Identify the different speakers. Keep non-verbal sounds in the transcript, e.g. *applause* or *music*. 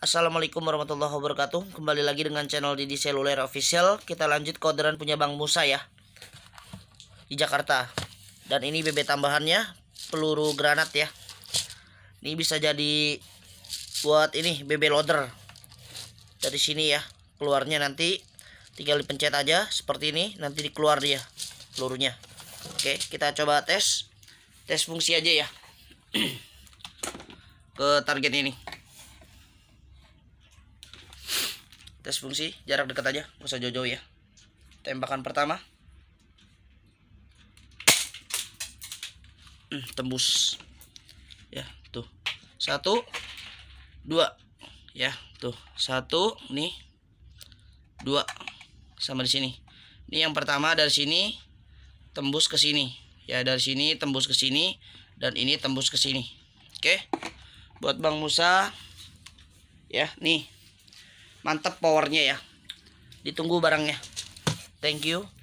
Speaker 1: Assalamualaikum warahmatullahi wabarakatuh Kembali lagi dengan channel Didi Seluler Official Kita lanjut koderan punya Bang Musa ya Di Jakarta Dan ini BB tambahannya Peluru granat ya Ini bisa jadi Buat ini BB loader Dari sini ya Keluarnya nanti Tinggal dipencet aja seperti ini Nanti dikeluar dia pelurunya Oke kita coba tes Tes fungsi aja ya *clears throat* Ke target ini tes fungsi jarak dekat aja gak usah jauh-jauh ya tembakan pertama hmm, tembus ya tuh satu dua ya tuh satu nih dua sama di sini ini yang pertama dari sini tembus ke sini ya dari sini tembus ke sini dan ini tembus ke sini oke buat bang Musa ya nih mantap powernya ya ditunggu barangnya thank you